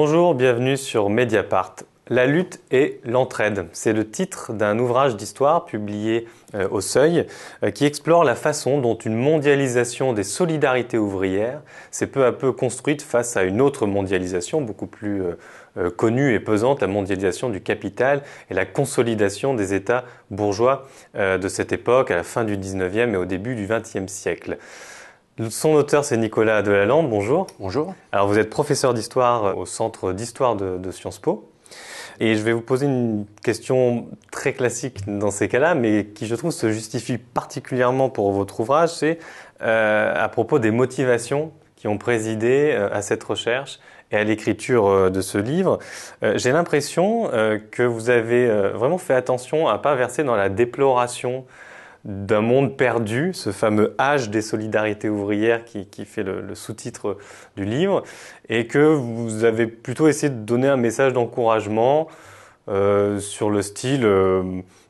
Bonjour, bienvenue sur Mediapart. La lutte et l'entraide, c'est le titre d'un ouvrage d'histoire publié euh, au Seuil euh, qui explore la façon dont une mondialisation des solidarités ouvrières s'est peu à peu construite face à une autre mondialisation beaucoup plus euh, connue et pesante, la mondialisation du capital et la consolidation des États bourgeois de cette époque à la fin du 19e et au début du 20e siècle. Son auteur, c'est Nicolas Delalande. Bonjour. Bonjour. Alors, vous êtes professeur d'histoire au Centre d'histoire de, Sciences Po. Et je vais vous poser une question très classique dans ces cas-là, mais qui, je trouve, se justifie particulièrement pour votre ouvrage. C'est euh, à propos des motivations qui ont présidé euh, à cette recherche et à l'écriture euh, de ce livre. Euh, j'ai l'impression que vous avez vraiment fait attention à pas verser dans la déploration d'un monde perdu, ce fameux âge des solidarités ouvrières qui, qui fait le, sous-titre du livre, et que vous avez plutôt essayé de donner un message d'encouragement euh, sur le style, euh,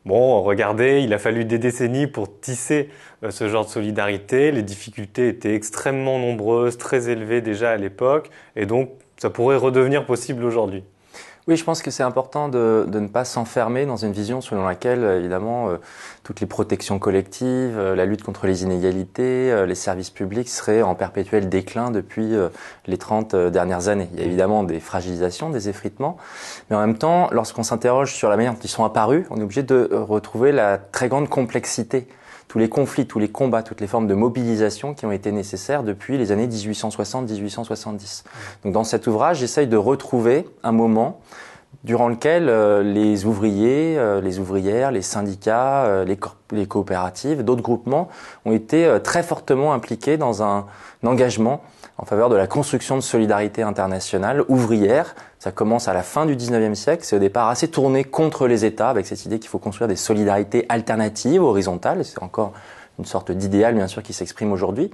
bon, regardez, il a fallu des décennies pour tisser euh, ce genre de solidarité, les difficultés étaient extrêmement nombreuses, très élevées déjà à l'époque, et donc ça pourrait redevenir possible aujourd'hui. Oui, je pense que c'est important de, ne pas s'enfermer dans une vision selon laquelle, euh, évidemment, euh, toutes les protections collectives, euh, la lutte contre les inégalités, les services publics seraient en perpétuel déclin depuis les 30 dernières années. Il y a évidemment des fragilisations, des effritements, mais en même temps, lorsqu'on s'interroge sur la manière dont ils sont apparus, on est obligé de retrouver la très grande complexité tous les conflits, tous les combats, toutes les formes de mobilisation qui ont été nécessaires depuis les années 1860-1870. Donc dans cet ouvrage, j'essaye de retrouver un moment durant lequel euh, les ouvriers, euh, les ouvrières, les syndicats, euh, les, coopératives, d'autres groupements ont été très fortement impliqués dans un, engagement en faveur de la construction de solidarité internationale ouvrière. Ça commence à la fin du 19e siècle, c'est au départ assez tourné contre les États avec cette idée qu'il faut construire des solidarités alternatives, horizontales, c'est encore une sorte d'idéal bien sûr qui s'exprime aujourd'hui.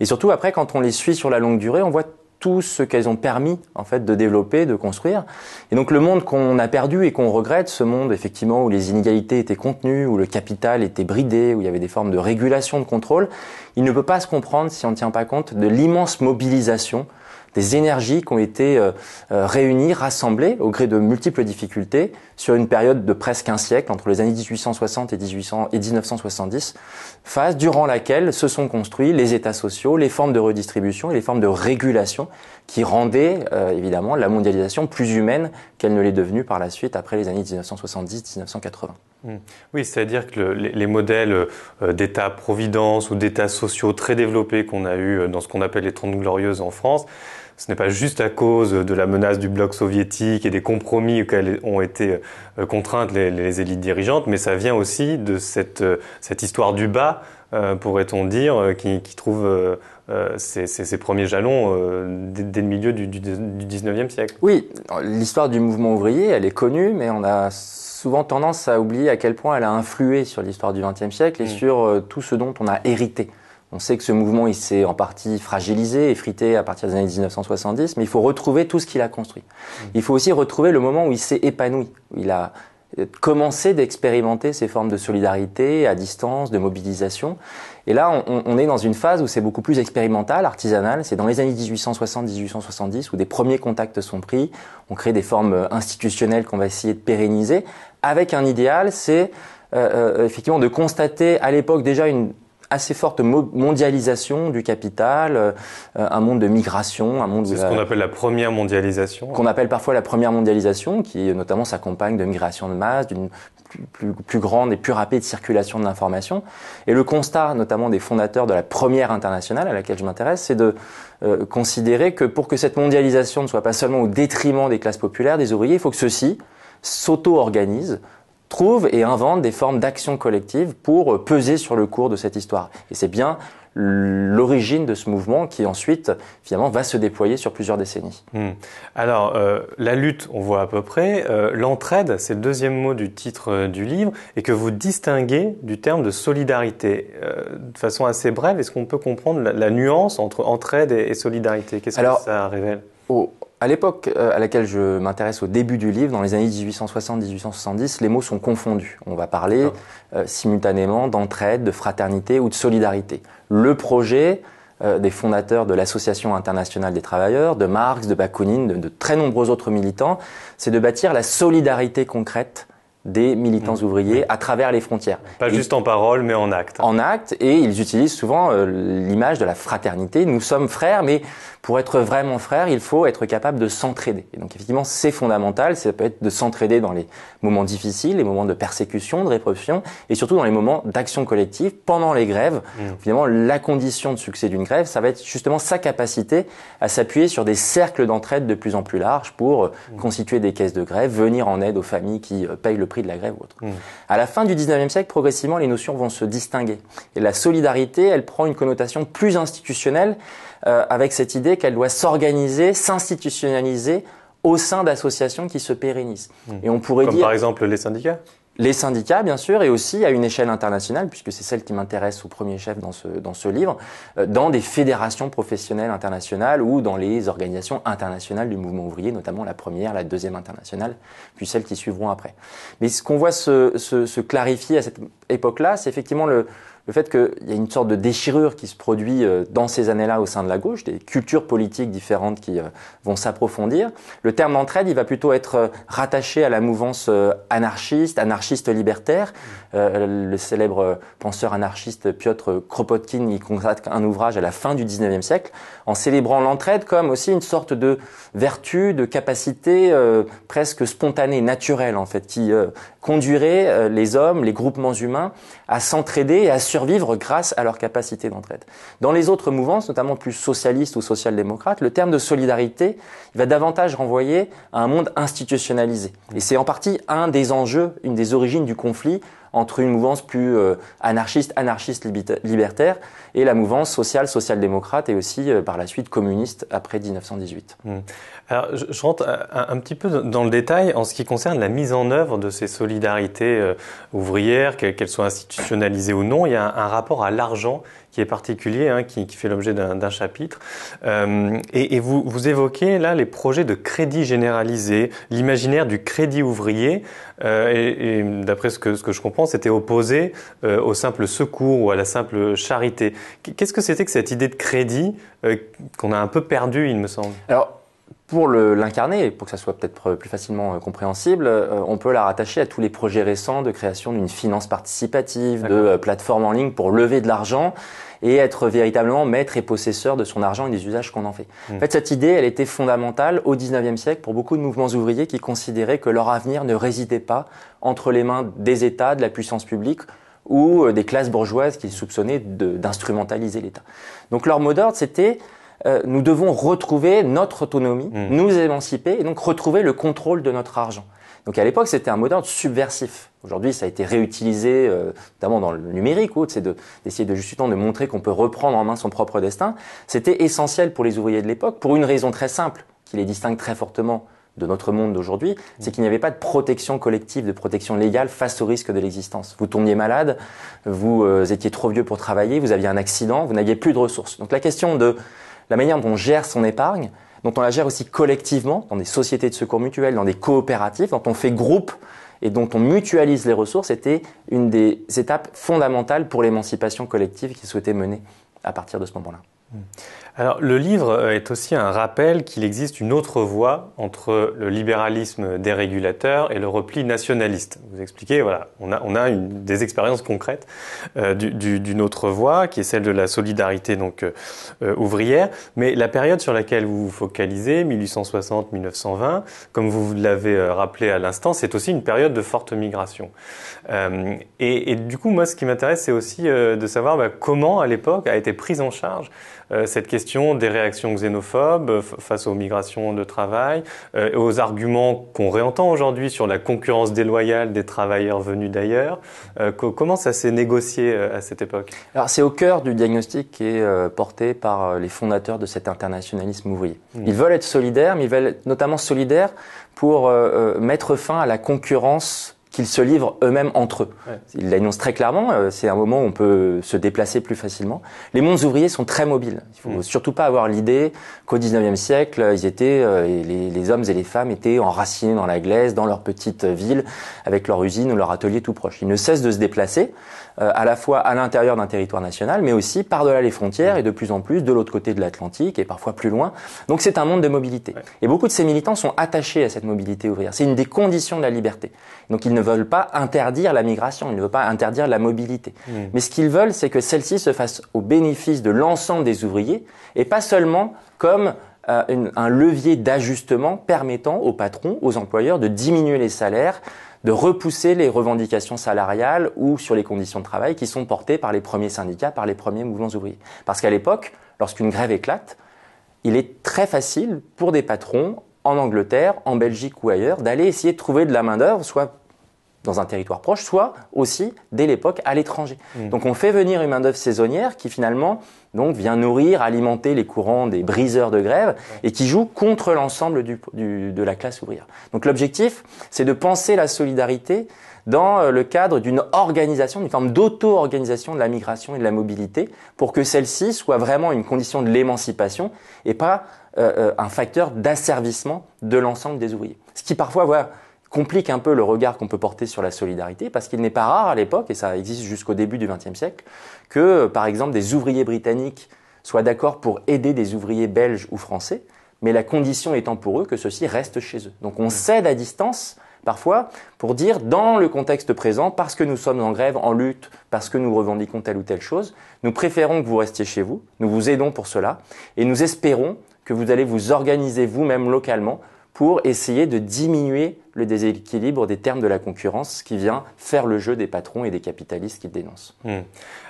Et surtout après quand on les suit sur la longue durée, on voit tout ce qu'elles ont permis en fait de développer, de construire. Et donc le monde qu'on a perdu et qu'on regrette, ce monde effectivement où les inégalités étaient contenues, où le capital était bridé, où il y avait des formes de régulation, de contrôle, il ne peut pas se comprendre si on ne tient pas compte de l'immense mobilisation des énergies qui ont été euh, euh, réunies, rassemblées au gré de multiples difficultés sur une période de presque un siècle, entre les années 1860 et, et 1970, phase durant laquelle se sont construits les états sociaux, les formes de redistribution et les formes de régulation qui rendaient euh, évidemment la mondialisation plus humaine qu'elle ne l'est devenue par la suite après les années 1970-1980. Mmh. Oui, c'est-à-dire que les, modèles d'État-providence ou d'États sociaux très développés qu'on a eu dans ce qu'on appelle les Trente Glorieuses en France, ce n'est pas juste à cause de la menace du bloc soviétique et des compromis auxquels ont été euh, contraintes les, élites dirigeantes, mais ça vient aussi de cette, euh, histoire du bas, euh, pourrait-on dire, qui, trouve ses, premiers jalons dès, le milieu du, du, 19e siècle. Oui, l'histoire du mouvement ouvrier, elle est connue, mais on a souvent tendance à oublier à quel point elle a influé sur l'histoire du XXe siècle et mm. sur tout ce dont on a hérité. On sait que ce mouvement, il s'est en partie fragilisé, et frité à partir des années 1970, mais il faut retrouver tout ce qu'il a construit. Mmh. Il faut aussi retrouver le moment où il s'est épanoui, où il a euh, commencé d'expérimenter ces formes de solidarité à distance, de mobilisation. Et là, on, est dans une phase où c'est beaucoup plus expérimental, artisanal. C'est dans les années 1860-1870 où des premiers contacts sont pris. On crée des formes euh, institutionnelles qu'on va essayer de pérenniser avec un idéal, c'est euh, effectivement de constater à l'époque déjà une assez forte mondialisation du capital, euh, un monde de migration, un monde. C'est ce qu'on appelle la première mondialisation. Qu'on appelle parfois la première mondialisation, qui notamment s'accompagne de migrations de masse, d'une plus, grande et plus rapide circulation de l'information. Et le constat, notamment des fondateurs de la première internationale à laquelle je m'intéresse, c'est de euh, considérer que pour que cette mondialisation ne soit pas seulement au détriment des classes populaires, des ouvriers, il faut que ceux-ci s'auto-organisent trouvent et inventent des formes d'action collective pour euh, peser sur le cours de cette histoire. Et c'est bien l'origine de ce mouvement qui ensuite finalement va se déployer sur plusieurs décennies. Hmm. Alors euh, la lutte, on voit à peu près. Euh, l'entraide, c'est le deuxième mot du titre du livre et que vous distinguez du terme de solidarité. de façon assez brève, est-ce qu'on peut comprendre la, nuance entre entraide et, solidarité Qu'est-ce que ça révèle à l'époque euh, à laquelle je m'intéresse au début du livre, dans les années 1860-1870, les mots sont confondus. On va parler ah. euh, simultanément d'entraide, de fraternité ou de solidarité. Le projet euh, des fondateurs de l'Association internationale des travailleurs, de Marx, de Bakounine, de très nombreux autres militants, c'est de bâtir la solidarité concrète des militants mmh. ouvriers à travers les frontières. Pas juste en parole, mais en acte. En acte, et ils utilisent souvent euh, l'image de la fraternité. Nous sommes frères, mais pour être vraiment frères, il faut être capable de s'entraider. donc effectivement, c'est fondamental. Ça peut être de s'entraider dans les moments difficiles, les moments de persécution, de répression, et surtout dans les moments d'action collective pendant les grèves. Mmh. Finalement, la condition de succès d'une grève, ça va être justement sa capacité à s'appuyer sur des cercles d'entraide de plus en plus larges pour euh, mmh. constituer des caisses de grève, venir en aide aux familles qui euh, payent le de la grève autre. Mmh. À la fin du 19e siècle, progressivement, les notions vont se distinguer. Et la solidarité, elle prend une connotation plus institutionnelle euh, avec cette idée qu'elle doit s'organiser, s'institutionnaliser au sein d'associations qui se pérennisent. Mmh. Et on pourrait Comme dire... par exemple les syndicats les syndicats, bien sûr, et aussi à une échelle internationale, puisque c'est celle qui m'intéresse au premier chef dans ce, dans ce livre, euh, dans des fédérations professionnelles internationales ou dans les organisations internationales du mouvement ouvrier, notamment la première, la deuxième internationale, puis celles qui suivront après. Mais ce qu'on voit se, se, se clarifier à cette époque-là, c'est effectivement le, le fait qu'il y a une sorte de déchirure qui se produit euh, dans ces années-là au sein de la gauche, des cultures politiques différentes qui euh, vont s'approfondir. Le terme d'entraide, il va plutôt être euh, rattaché à la mouvance anarchiste, anarchiste libertaire. le célèbre penseur anarchiste Piotr Kropotkin y consacre un ouvrage à la fin du 19e siècle, en célébrant l'entraide comme aussi une sorte de vertu, de capacité presque spontanée, naturelle en fait, qui conduirait les hommes, les groupements humains à s'entraider et à survivre grâce à leur capacité d'entraide. Dans les autres mouvances, notamment plus socialistes ou social-démocrates, le terme de solidarité va davantage renvoyer à un monde institutionnalisé. Et c'est en partie un des enjeux, une des origines du conflit entre une mouvance plus euh, anarchiste, anarchiste libertaire, et la mouvance sociale, social-démocrate, et aussi euh, par la suite communiste après 1918. Mmh. Alors, je, rentre un, petit peu dans le détail en ce qui concerne la mise en œuvre de ces solidarités euh, ouvrières, qu'elles soient institutionnalisées ou non. Il y a un rapport à l'argent qui est particulier, hein, qui, fait l'objet d'un chapitre. Euh, et, vous, vous, évoquez là les projets de crédit généralisé, l'imaginaire du crédit ouvrier. Euh, et, d'après ce que, ce que, je comprends, c'était opposé euh, au simple secours ou à la simple charité. Qu'est-ce que c'était que cette idée de crédit qu'on a un peu perdue, il me semble pour l'incarner, et pour que ça soit peut-être plus facilement euh, compréhensible, euh, on peut la rattacher à tous les projets récents de création d'une finance participative, de euh, plateformes en ligne pour lever de l'argent et être véritablement maître et possesseur de son argent et des usages qu'on en fait. Hmm. En fait, cette idée, elle était fondamentale au 19e siècle pour beaucoup de mouvements ouvriers qui considéraient que leur avenir ne résidait pas entre les mains des États, de la puissance publique ou des classes bourgeoises qui soupçonnaient d'instrumentaliser l'État. Donc leur mot d'ordre, c'était euh, nous devons retrouver notre autonomie, mm. nous émanciper et donc retrouver le contrôle de notre argent. Donc à l'époque, c'était un modèle subversif. Aujourd'hui, ça a été réutilisé, euh, notamment dans le numérique, ou c'est d'essayer de, justement de montrer qu'on peut reprendre en main son propre destin. C'était essentiel pour les ouvriers de l'époque, pour une raison très simple, qui les distingue très fortement de notre monde d'aujourd'hui, c'est qu'il n'y avait pas de protection collective, de protection légale face au risque de l'existence. Vous tombiez malade, vous euh, étiez trop vieux pour travailler, vous aviez un accident, vous n'aviez plus de ressources. Donc la question de la manière dont on gère son épargne, dont on la gère aussi collectivement, dans des sociétés de secours mutuels, dans des coopératives, dont on fait groupe et dont on mutualise les ressources, était une des étapes fondamentales pour l'émancipation collective qu'il souhaitait mener à partir de ce moment-là. Mmh. Alors, le livre euh, est aussi un rappel qu'il existe une autre voie entre le libéralisme dérégulateur et le repli nationaliste. Vous expliquez, voilà, on a, des expériences concrètes euh, d'une autre voie, qui est celle de la solidarité donc euh, ouvrière. Mais la période sur laquelle vous vous focalisez, 1860-1920, comme vous l'avez rappelé à l'instant, c'est aussi une période de forte migration. et, du coup, moi, ce qui m'intéresse, c'est aussi de savoir bah, comment, à l'époque, a été prise en charge euh, cette question des réactions xénophobes euh, face aux migrations de travail, euh, aux arguments qu'on réentend aujourd'hui sur la concurrence déloyale des travailleurs venus d'ailleurs. comment ça s'est négocié à cette époque Alors c'est au cœur du diagnostic qui est porté par les fondateurs de cet internationalisme ouvrier. Mmh. Ils veulent être solidaires, mais ils veulent notamment solidaires pour mettre fin à la concurrence qu'ils se livrent eux-mêmes entre eux. Il Ils l'annoncent très clairement, euh, c'est un moment où on peut se déplacer plus facilement. Les monts ouvriers sont très mobiles. Il faut mm. surtout pas avoir l'idée qu'au 19e siècle, euh, ils étaient, euh, les, les, hommes et les femmes étaient enracinés dans la glaise, dans leur petite ville, avec leur usine ou leur atelier tout proche. Ils ne cessent de se déplacer. Euh, à la fois à l'intérieur d'un territoire national, mais aussi par-delà les frontières et de plus en plus de l'autre côté de l'Atlantique et parfois plus loin. Donc c'est un monde de mobilité. Et beaucoup de ces militants sont attachés à cette mobilité ouvrière. C'est une des conditions de la liberté. Donc ils ne veulent pas interdire la migration, ils ne veulent pas interdire la mobilité. Mmh. Mais ce qu'ils veulent, c'est que celle-ci se fasse au bénéfice de l'ensemble des ouvriers et pas seulement comme euh, un levier d'ajustement permettant aux patrons, aux employeurs de diminuer les salaires, de repousser les revendications salariales ou sur les conditions de travail qui sont portées par les premiers syndicats, par les premiers mouvements ouvriers. Parce qu'à l'époque, lorsqu'une grève éclate, il est très facile pour des patrons en Angleterre, en Belgique ou ailleurs, d'aller essayer de trouver de la main-d'œuvre, soit dans un territoire proche, soit aussi dès l'époque à l'étranger. Mm. Donc on fait venir une main-d'œuvre saisonnière qui finalement donc vient nourrir, alimenter les courants des briseurs de grève et qui joue contre l'ensemble de la classe ouvrière. Donc l'objectif, c'est de penser la solidarité dans euh, le cadre d'une organisation, d'une forme d'auto-organisation de la migration et de la mobilité, pour que celle-ci soit vraiment une condition de l'émancipation et pas euh, euh, un facteur d'asservissement de l'ensemble des ouvriers. Ce qui parfois, voilà, complique un peu le regard qu'on peut porter sur la solidarité, parce qu'il n'est pas rare à l'époque, et ça existe jusqu'au début du XXe siècle, que par exemple des ouvriers britanniques soient d'accord pour aider des ouvriers belges ou français, mais la condition étant pour eux que ceux-ci restent chez eux. Donc on mmh. cède à distance parfois pour dire dans le contexte présent, parce que nous sommes en grève, en lutte, parce que nous revendiquons telle ou telle chose, nous préférons que vous restiez chez vous, nous vous aidons pour cela, et nous espérons que vous allez vous organiser vous-même localement pour essayer de diminuer le déséquilibre des termes de la concurrence qui vient faire le jeu des patrons et des capitalistes qu'ils dénoncent. Hmm.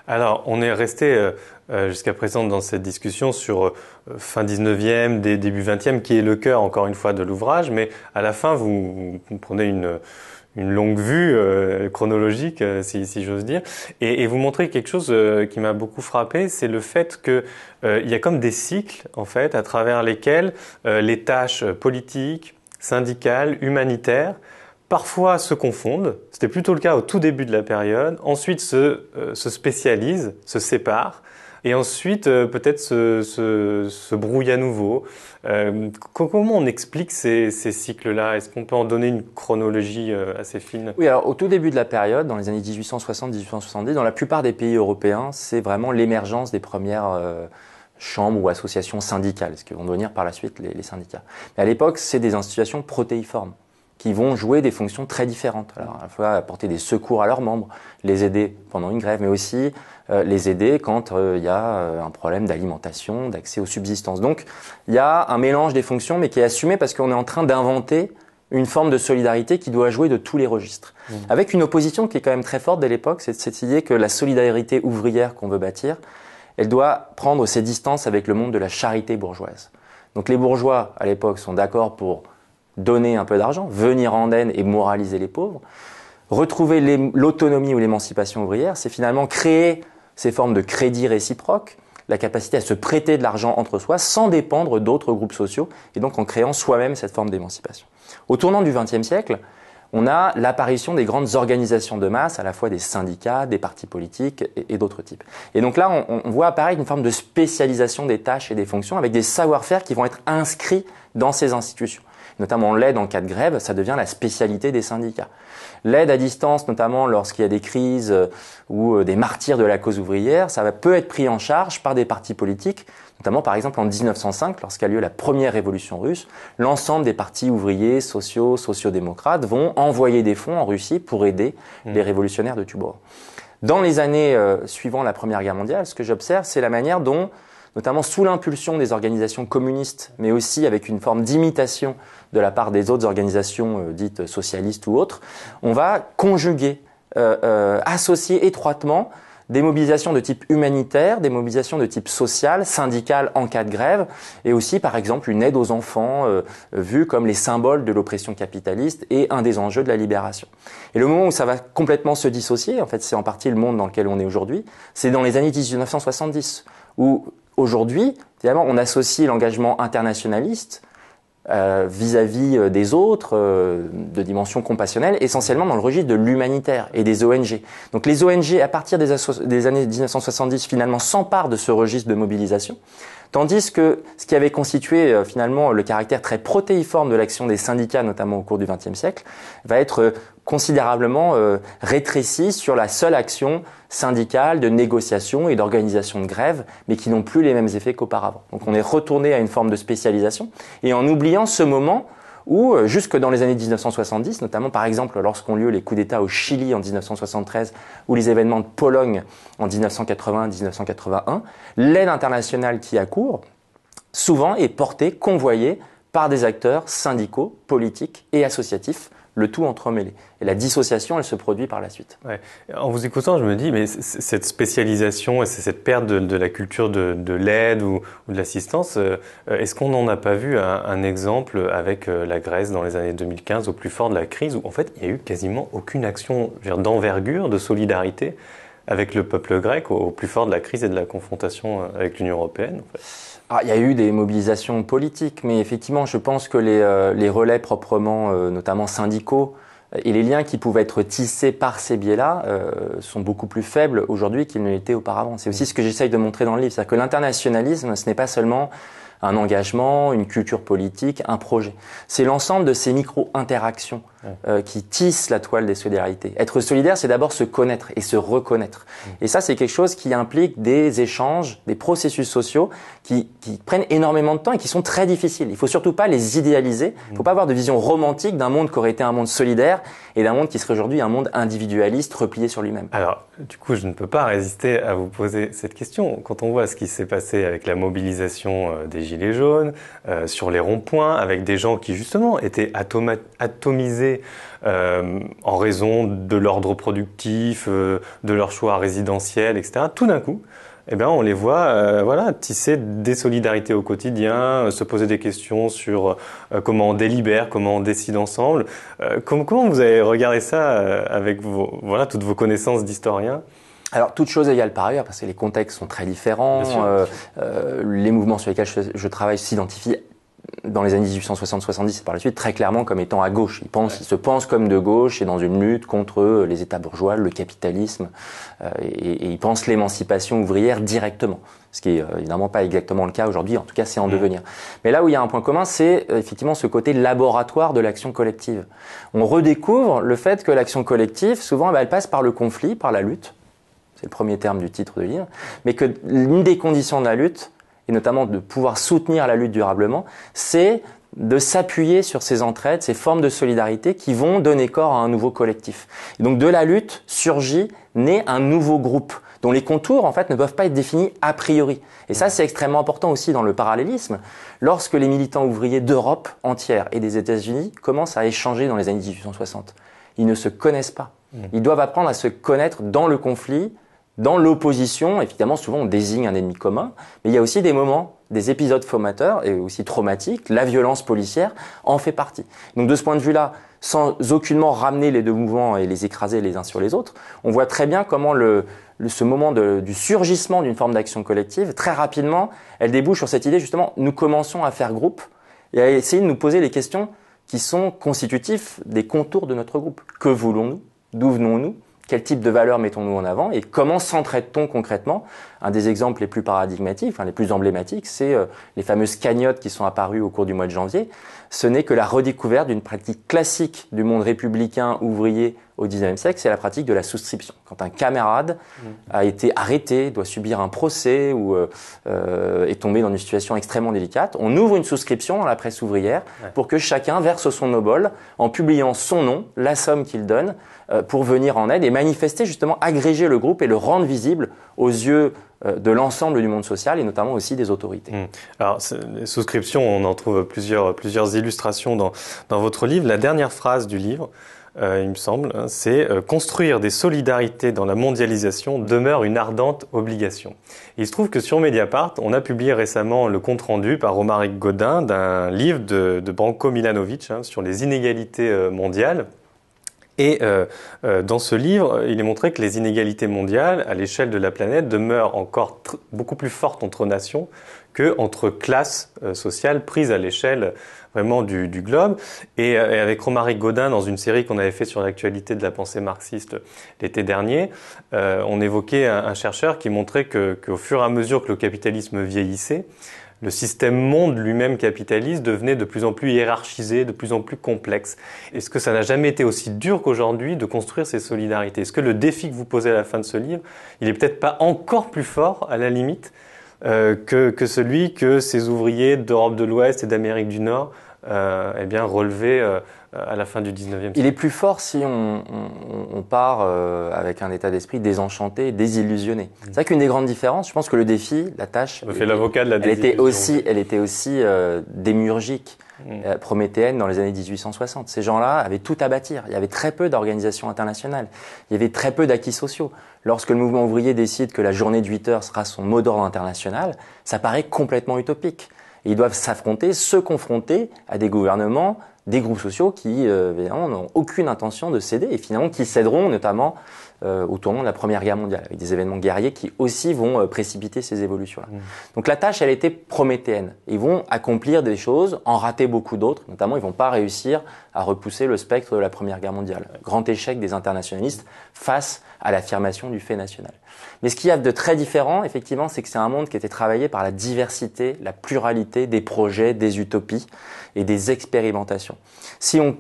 Alors, on est resté euh, euh, jusqu'à présent dans cette discussion sur euh, fin 19e, début 20e, qui est le cœur, encore une fois, de l'ouvrage, mais à la fin, vous, prenez une, une longue vue chronologique, si, si j'ose dire, et, et, vous montrez quelque chose qui m'a beaucoup frappé, c'est le fait que il y a comme des cycles en fait à travers lesquels les tâches politiques, syndicales, humanitaire, parfois se confondent, c'était plutôt le cas au tout début de la période, ensuite se, euh, se spécialisent, se séparent, et ensuite euh, peut-être se, se, brouillent à nouveau. Euh, comment on explique ces, ces cycles-là Est-ce qu'on peut en donner une chronologie assez fine Oui, alors au tout début de la période, dans les années 1860-1870, dans la plupart des pays européens, c'est vraiment l'émergence des premières chambres ou associations syndicales, ce que vont devenir par la suite les, syndicats. Mais à l'époque, c'est des institutions protéiformes qui vont jouer des fonctions très différentes. Alors, à la fois apporter des secours à leurs membres, les aider pendant une grève, mais aussi euh, les aider quand euh, il y a euh, un problème d'alimentation, d'accès aux subsistances. Donc, il y a un mélange des fonctions, mais qui est assumé parce qu'on est en train d'inventer une forme de solidarité qui doit jouer de tous les registres. Mmh. Avec une opposition qui est quand même très forte dès l'époque, c'est cette idée que la solidarité ouvrière qu'on veut bâtir, elle doit prendre ses distances avec le monde de la charité bourgeoise. Donc les bourgeois, à l'époque, sont d'accord pour donner un peu d'argent, venir en aide et moraliser les pauvres. Retrouver l'autonomie ou l'émancipation ouvrière, c'est finalement créer ces formes de crédit réciproque, la capacité à se prêter de l'argent entre soi sans dépendre d'autres groupes sociaux, et donc en créant soi-même cette forme d'émancipation. Au tournant du XXe siècle, on a l'apparition des grandes organisations de masse, à la fois des syndicats, des partis politiques et, d'autres types. Et donc là, on voit apparaître une forme de spécialisation des tâches et des fonctions avec des savoir-faire qui vont être inscrits dans ces institutions notamment l'aide en cas de grève, ça devient la spécialité des syndicats. L'aide à distance, notamment lorsqu'il y a des crises euh, ou euh, des martyrs de la cause ouvrière, ça peut être pris en charge par des partis politiques, notamment par exemple en 1905, lorsqu'a lieu la première révolution russe, l'ensemble des partis ouvriers, sociaux, sociodémocrates vont envoyer des fonds en Russie pour aider mmh. les révolutionnaires de Tubor. Dans les années euh, suivant la Première Guerre mondiale, ce que j'observe, c'est la manière dont notamment sous l'impulsion des organisations communistes, mais aussi avec une forme d'imitation de la part des autres organisations euh, dites socialistes ou autres, on va conjuguer, euh, euh, associer étroitement des mobilisations de type humanitaire, des mobilisations de type social, syndical en cas de grève, et aussi par exemple une aide aux enfants euh, vue comme les symboles de l'oppression capitaliste et un des enjeux de la libération. Et le moment où ça va complètement se dissocier, en fait c'est en partie le monde dans lequel on est aujourd'hui, c'est dans les années 1970, où Aujourd'hui, finalement, on associe l'engagement internationaliste euh, vis-à-vis euh, des autres, euh, de dimension compassionnelle, essentiellement dans le registre de l'humanitaire et des ONG. Donc les ONG, à partir des, des années 1970, finalement s'emparent de ce registre de mobilisation Tandis que ce qui avait constitué euh, finalement le caractère très protéiforme de l'action des syndicats, notamment au cours du XXe siècle, va être euh, considérablement euh, rétréci sur la seule action syndicale de négociation et d'organisation de grève, mais qui n'ont plus les mêmes effets qu'auparavant. Donc on est retourné à une forme de spécialisation, et en oubliant ce moment ou euh, jusque dans les années 1970, notamment par exemple lorsqu'ont lieu les coups d'État au Chili en 1973 ou les événements de Pologne en 1980-1981, l'aide internationale qui accourt souvent est portée, convoyée par des acteurs syndicaux, politiques et associatifs le tout entremêlé. Et la dissociation, elle se produit par la suite. En vous écoutant, je me dis, mais cette spécialisation et cette perte de, la culture de, l'aide ou, de l'assistance, euh, est-ce qu'on n'en a pas vu un, exemple avec euh, la Grèce dans les années 2015 au plus fort de la crise, où en fait, il n'y a eu quasiment aucune action d'envergure, de solidarité avec le peuple grec au, plus fort de la crise et de la confrontation euh, avec l'Union européenne ah, il y a eu des mobilisations politiques, mais effectivement, je pense que les, euh, relais proprement, euh, notamment syndicaux, euh, et les liens qui pouvaient être tissés par ces biais-là sont beaucoup plus faibles aujourd'hui qu'ils ne l'étaient auparavant. C'est aussi ce que j'essaye de montrer dans le livre, c'est-à-dire que l'internationalisme, ce n'est pas seulement un engagement, une culture politique, un projet. C'est l'ensemble de ces micro-interactions euh, qui tissent la toile des solidarités. Être solidaire, c'est d'abord se connaître et se reconnaître. Mm. Et ça, c'est quelque chose qui implique des échanges, des processus sociaux qui, qui, prennent énormément de temps et qui sont très difficiles. Il faut surtout pas les idéaliser. Il faut mm. pas avoir de vision romantique d'un monde qui aurait été un monde solidaire et d'un monde qui serait aujourd'hui un monde individualiste, replié sur lui-même. Alors, du coup, je ne peux pas résister à vous poser cette question. Quand on voit ce qui s'est passé avec la mobilisation euh, des Gilets jaunes, euh, sur les ronds-points, avec des gens qui justement étaient atomisés euh, en raison de l'ordre productif, euh, de leur choix résidentiel, etc. Tout d'un coup, eh bien, on les voit euh, voilà, tisser des solidarités au quotidien, se poser des questions sur comment on délibère, comment on décide ensemble. Comment, vous avez regardé ça avec vos, voilà, toutes vos connaissances d'historien alors, toutes choses égales par ailleurs, parce que les contextes sont très différents. les mouvements sur lesquels je travaille s'identifient dans les années 1860-70 par la suite très clairement comme étant à gauche. Ils, pensent, se pensent comme de gauche et dans une lutte contre euh, les États bourgeois, le capitalisme, euh, et, et, ils pensent l'émancipation ouvrière directement. Ce qui est euh, évidemment pas exactement le cas aujourd'hui, en tout cas c'est en mm. devenir. Mais là où il y a un point commun, c'est effectivement ce côté laboratoire de l'action collective. On redécouvre le fait que l'action collective, souvent, bah, elle passe par le conflit, par la lutte. C'est le premier terme du titre de livre. Mais que l'une des conditions de la lutte, et notamment de pouvoir soutenir la lutte durablement, c'est de s'appuyer sur ces entraides, ces formes de solidarité qui vont donner corps à un nouveau collectif. donc de la lutte surgit, naît un nouveau groupe dont les contours en fait ne peuvent pas être définis a priori. Et ça c'est extrêmement important aussi dans le parallélisme. Lorsque les militants ouvriers d'Europe entière et des États-Unis commencent à échanger dans les années 1860, ils ne se connaissent pas. Mmh. Ils doivent apprendre à se connaître dans le conflit, dans l'opposition, évidemment, souvent on désigne un ennemi commun, mais il y a aussi des moments, des épisodes formateurs et aussi traumatiques. La violence policière en fait partie. Donc de ce point de vue-là, sans aucunement ramener les deux mouvements et les écraser les uns sur les autres, on voit très bien comment ce moment de, du surgissement d'une forme d'action collective, très rapidement, elle débouche sur cette idée justement, nous commençons à faire groupe et à essayer de nous poser les questions qui sont constitutifs des contours de notre groupe. Que voulons-nous D'où venons-nous quel type de valeur mettons-nous en avant et comment s'entraide-t-on concrètement Un des exemples les plus paradigmatiques, enfin les plus emblématiques, c'est euh, les fameuses cagnottes qui sont apparues au cours du mois de janvier. Ce n'est que la redécouverte d'une pratique classique du monde républicain ouvrier au 19e siècle, c'est la pratique de la souscription. Quand un camarade mm. a été arrêté, doit subir un procès ou euh, euh, est tombé dans une situation extrêmement délicate, on ouvre une souscription dans la presse ouvrière pour que chacun verse son obol en publiant son nom, la somme qu'il donne, euh, pour venir en aide et manifester justement, agréger le groupe et le rendre visible aux yeux de l'ensemble du monde social et notamment aussi des autorités. Mm. Alors, les souscriptions, on en trouve plusieurs, plusieurs illustrations dans votre livre. La dernière phrase du livre, euh, il me semble, hein, c'est euh, construire des solidarités dans la mondialisation demeure une ardente obligation. il se trouve que sur Mediapart, on a publié récemment le compte rendu par Romaric Godin d'un livre de, de Branko Milanovic hein, sur les inégalités euh, mondiales. Et dans ce livre, il est montré que les inégalités mondiales à l'échelle de la planète demeurent encore beaucoup plus fortes entre nations que entre classes sociales prises à l'échelle vraiment du, du globe. Et, euh, avec Romaric Godin, dans une série qu'on avait fait sur l'actualité de la pensée marxiste l'été dernier, euh, on évoquait un, chercheur qui montrait qu'au fur et à mesure que le capitalisme vieillissait, le système monde lui-même capitaliste devenait de plus en plus hiérarchisé, de plus en plus complexe. Est-ce que ça n'a jamais été aussi dur qu'aujourd'hui de construire ces solidarités Est-ce que le défi que vous posez à la fin de ce livre, il est peut-être pas encore plus fort à la limite euh, que, que, celui que ces ouvriers d'Europe de l'Ouest et d'Amérique du Nord euh, eh bien, relevé euh, à la fin du 19e siècle. Il est plus fort si on, part euh, avec un état d'esprit désenchanté, désillusionné. Mm. C'est vrai qu'une des grandes différences, je pense que le défi, la tâche, elle était aussi, elle était aussi démiurgique, mm. euh, prométhéenne dans les années 1860. Ces gens-là avaient tout à bâtir. Il y avait très peu d'organisations internationales. Il y avait très peu d'acquis sociaux. Lorsque le mouvement ouvrier décide que la journée de 8 heures sera son mot d'ordre international, ça paraît complètement utopique ils doivent s'affronter, se confronter à des gouvernements, des groupes sociaux qui, euh, n'ont aucune intention de céder et finalement qui céderont notamment euh, au de la Première Guerre mondiale, avec des événements guerriers qui aussi vont euh, précipiter ces évolutions-là. Mmh. Donc la tâche, elle était prométhéenne. Ils vont accomplir des choses, en rater beaucoup d'autres, notamment ils vont pas réussir à repousser le spectre de la Première Guerre mondiale. Grand échec des internationalistes face à l'affirmation du fait national. Mais ce qu'il y a de très différent, effectivement, c'est que c'est un monde qui était travaillé par la diversité, la pluralité des projets, des utopies et des expérimentations. Si on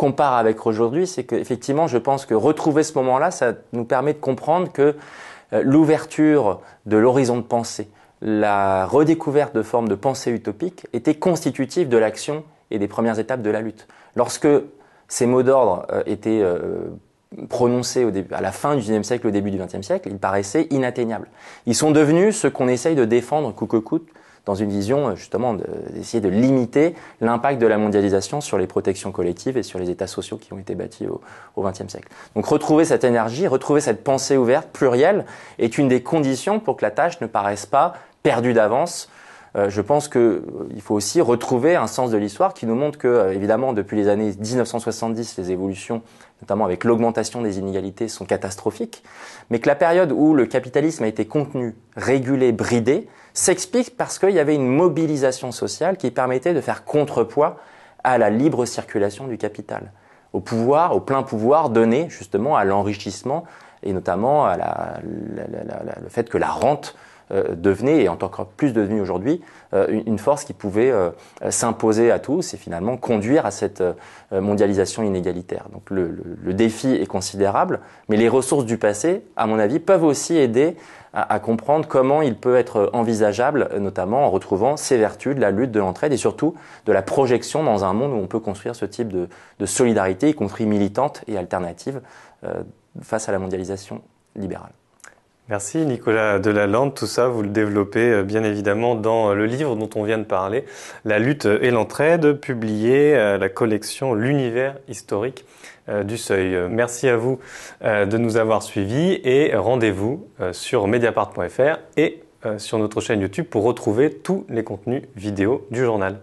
compare avec aujourd'hui, c'est qu'effectivement, je pense que retrouver ce moment-là, ça nous permet de comprendre que euh, l'ouverture de l'horizon de pensée, la redécouverte de formes de pensée utopique était constitutive de l'action et des premières étapes de la lutte. Lorsque ces mots d'ordre euh, étaient euh, prononcés au début, à la fin du XIXe siècle, au début du XXe siècle, ils paraissaient inatteignables. Ils sont devenus ce qu'on essaye de défendre coûte que coûte dans une vision euh, justement d'essayer de, limiter l'impact de la mondialisation sur les protections collectives et sur les états sociaux qui ont été bâtis au XXe siècle. Donc retrouver cette énergie, retrouver cette pensée ouverte, plurielle, est une des conditions pour que la tâche ne paraisse pas perdue d'avance euh, je pense qu'il euh, faut aussi retrouver un sens de l'histoire qui nous montre que, euh, évidemment, depuis les années 1970, les évolutions, notamment avec l'augmentation des inégalités, sont catastrophiques, mais que la période où le capitalisme a été contenu, régulé, bridé, s'explique parce qu'il y avait une mobilisation sociale qui permettait de faire contrepoids à la libre circulation du capital, au pouvoir, au plein pouvoir donné justement à l'enrichissement et notamment à la, le fait que la rente euh, devenait, et encore plus devenu aujourd'hui, euh, une force qui pouvait euh, s'imposer à tous et finalement conduire à cette mondialisation inégalitaire. Donc le, défi est considérable, mais les ressources du passé, à mon avis, peuvent aussi aider à, comprendre comment il peut être envisageable, notamment en retrouvant ces vertus de la lutte, de l'entraide et surtout de la projection dans un monde où on peut construire ce type de, solidarité, y compris militante et alternative, face à la mondialisation libérale. Merci Nicolas Delalande. Tout ça, vous le développez euh, bien évidemment dans euh, le livre dont on vient de parler, La lutte et l'entraide, publié euh, la collection L'univers historique du seuil. Merci à vous de nous avoir suivis et rendez-vous sur mediapart.fr et sur notre chaîne YouTube pour retrouver tous les contenus vidéo du journal.